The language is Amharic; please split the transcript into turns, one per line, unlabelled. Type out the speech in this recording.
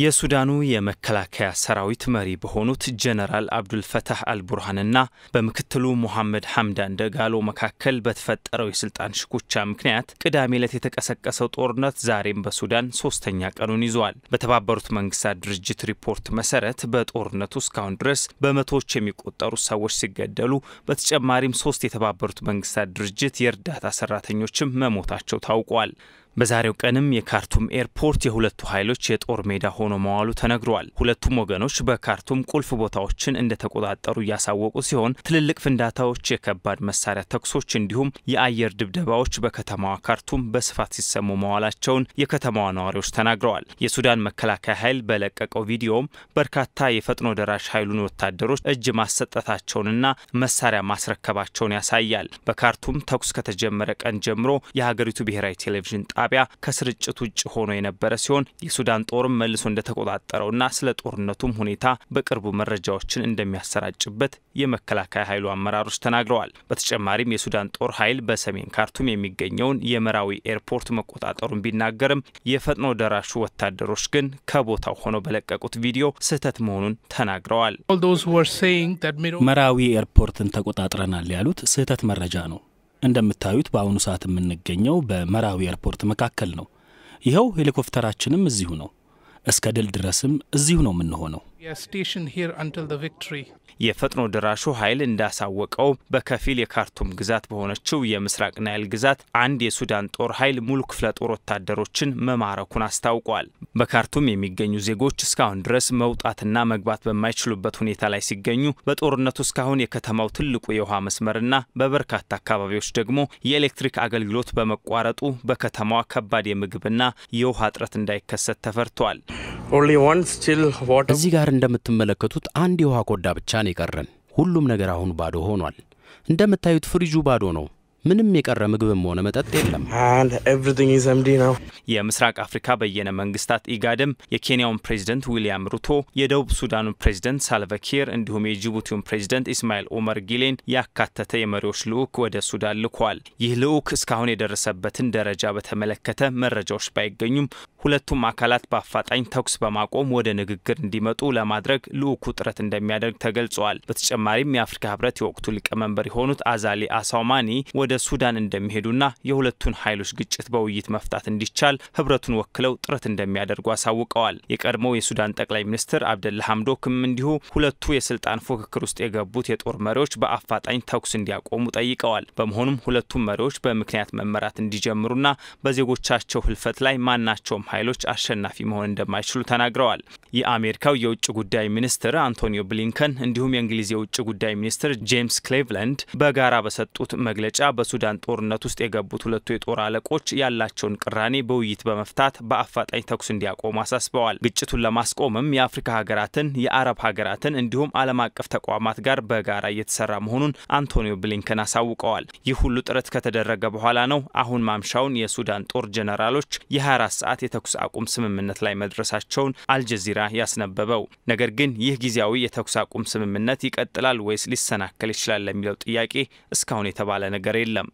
የሱዳኑ የመከላከያ ሰራዊት መሪ በሆኑት ጀነራል አብዱልፈታህ አልቡርሃንና በምክትሉ ሙሐመድ ሐምዳን ደጋሎ መካከል በተፈጠረው የስልጣን ሽኩቻ ምክንያት ቅዳሜ ዕለት የተቀሰቀሰው ጦርነት ዛሬም በሱዳን ሶስተኛ ቀኑን ይዟል። በተባበሩት መንግስታት ድርጅት ሪፖርት መሰረት በጦርነቱ እስካሁን ድረስ በመቶዎች የሚቆጠሩ ሰዎች ሲገደሉ፣ በተጨማሪም ሶስት የተባበሩት መንግስታት ድርጅት የእርዳታ ሰራተኞችም መሞታቸው ታውቋል። በዛሬው ቀንም የካርቱም ኤርፖርት የሁለቱ ኃይሎች የጦር ሜዳ ሆኖ መዋሉ ተነግሯል። ሁለቱም ወገኖች በካርቱም ቁልፍ ቦታዎችን እንደተቆጣጠሩ እያሳወቁ ሲሆን ትልልቅ ፍንዳታዎች፣ የከባድ መሳሪያ ተኩሶች እንዲሁም የአየር ድብደባዎች በከተማዋ ካርቱም በስፋት ሲሰሙ መዋላቸውን የከተማዋ ነዋሪዎች ተናግረዋል። የሱዳን መከላከያ ኃይል በለቀቀው ቪዲዮም በርካታ የፈጥኖ ደራሽ ኃይሉን ወታደሮች እጅ ማሰጠታቸውንና መሳሪያ ማስረከባቸውን ያሳያል። በካርቱም ተኩስ ከተጀመረ ቀን ጀምሮ የሀገሪቱ ብሔራዊ ቴሌቪዥን ጣቢያ ከስርጭት ውጭ ሆኖ የነበረ ሲሆን የሱዳን ጦርም መልሶ እንደተቆጣጠረውና ስለ ጦርነቱም ሁኔታ በቅርቡ መረጃዎችን እንደሚያሰራጭበት የመከላከያ ኃይሉ አመራሮች ተናግረዋል። በተጨማሪም የሱዳን ጦር ኃይል በሰሜን ካርቱም የሚገኘውን የመራዊ ኤርፖርት መቆጣጠሩን ቢናገርም የፈጥኖ ደራሹ ወታደሮች ግን ከቦታው ሆነው በለቀቁት ቪዲዮ ስህተት መሆኑን ተናግረዋል። መራዊ ኤርፖርትን ተቆጣጥረናል ያሉት ስህተት መረጃ ነው። እንደምታዩት በአሁኑ ሰዓት የምንገኘው በመራዊ ኤርፖርት መካከል ነው። ይኸው ሄሊኮፕተራችንም እዚሁ ነው። እስከ ድል ድረስም እዚሁ ነው የምንሆነው። የፈጥኖ ድራሹ ኃይል እንዳሳወቀው በከፊል የካርቱም ግዛት በሆነችው የምስራቅ ናይል ግዛት አንድ የሱዳን ጦር ኃይል ሙሉ ክፍለ ጦር ወታደሮችን መማረኩን አስታውቋል። በካርቱም የሚገኙ ዜጎች እስካሁን ድረስ መውጣትና መግባት በማይችሉበት ሁኔታ ላይ ሲገኙ፣ በጦርነቱ እስካሁን የከተማው ትልቁ የውሃ መስመርና በበርካታ አካባቢዎች ደግሞ የኤሌክትሪክ አገልግሎት በመቋረጡ በከተማዋ ከባድ የምግብና የውሃ እጥረት እንዳይከሰት ተፈርቷል። እዚህ ጋር እንደምትመለከቱት አንድ የውሃ ኮዳ ብቻ ነው የቀረን። ሁሉም ነገር አሁን ባዶ ሆኗል። እንደምታዩት ፍሪጁ ባዶ ነው። ምንም የቀረ ምግብም ሆነ መጠጥ የለም። የምስራቅ አፍሪካ በየነ መንግስታት ኢጋድም የኬንያውን ፕሬዚደንት ዊሊያም ሩቶ፣ የደቡብ ሱዳኑን ፕሬዚደንት ሳልቫኪር እንዲሁም የጅቡቲውን ፕሬዚደንት ኢስማኤል ኦመር ጊሌን ያካተተ የመሪዎች ልዑክ ወደ ሱዳን ልኳል። ይህ ልዑክ እስካሁን የደረሰበትን ደረጃ በተመለከተ መረጃዎች ባይገኙም ሁለቱም አካላት በአፋጣኝ ተኩስ በማቆም ወደ ንግግር እንዲመጡ ለማድረግ ልዑኩ ጥረት እንደሚያደርግ ተገልጿል። በተጨማሪም የአፍሪካ ህብረት የወቅቱ ሊቀመንበር የሆኑት አዛሊ አሳውማኒ ወደ ሱዳን እንደሚሄዱና የሁለቱን ኃይሎች ግጭት በውይይት መፍታት እንዲቻል ህብረቱን ወክለው ጥረት እንደሚያደርጉ አሳውቀዋል። የቀድሞው የሱዳን ጠቅላይ ሚኒስትር አብደላ ሐምዶክም እንዲሁ ሁለቱ የስልጣን ፉክክር ውስጥ የገቡት የጦር መሪዎች በአፋጣኝ ተኩስ እንዲያቆሙ ጠይቀዋል። በመሆኑም ሁለቱም መሪዎች በምክንያት መመራት እንዲጀምሩና በዜጎቻቸው ህልፈት ላይ ማናቸውም ኃይሎች አሸናፊ መሆን እንደማይችሉ ተናግረዋል። የአሜሪካው የውጭ ጉዳይ ሚኒስትር አንቶኒዮ ብሊንከን እንዲሁም የእንግሊዝ የውጭ ጉዳይ ሚኒስትር ጄምስ ክሌቭላንድ በጋራ በሰጡት መግለጫ በሱዳን ጦርነት ውስጥ የገቡት ሁለቱ የጦር አለቆች ያላቸውን ቅራኔ በውይይት በመፍታት በአፋጣኝ ተኩስ እንዲያቆሙ አሳስበዋል። ግጭቱን ለማስቆምም የአፍሪካ ሀገራትን፣ የአረብ ሀገራትን እንዲሁም ዓለም አቀፍ ተቋማት ጋር በጋራ እየተሰራ መሆኑን አንቶኒዮ ብሊንከን አሳውቀዋል። ይህ ሁሉ ጥረት ከተደረገ በኋላ ነው አሁን ማምሻውን የሱዳን ጦር ጀነራሎች የ24 ሰዓት የተኩስ አቁም ስምምነት ላይ መድረሳቸውን አልጀዚራ ባንዲራ ያስነበበው። ነገር ግን ይህ ጊዜያዊ የተኩስ አቁም ስምምነት ይቀጥላል ወይስ ሊሰናከል ይችላል ለሚለው ጥያቄ እስካሁን የተባለ ነገር የለም።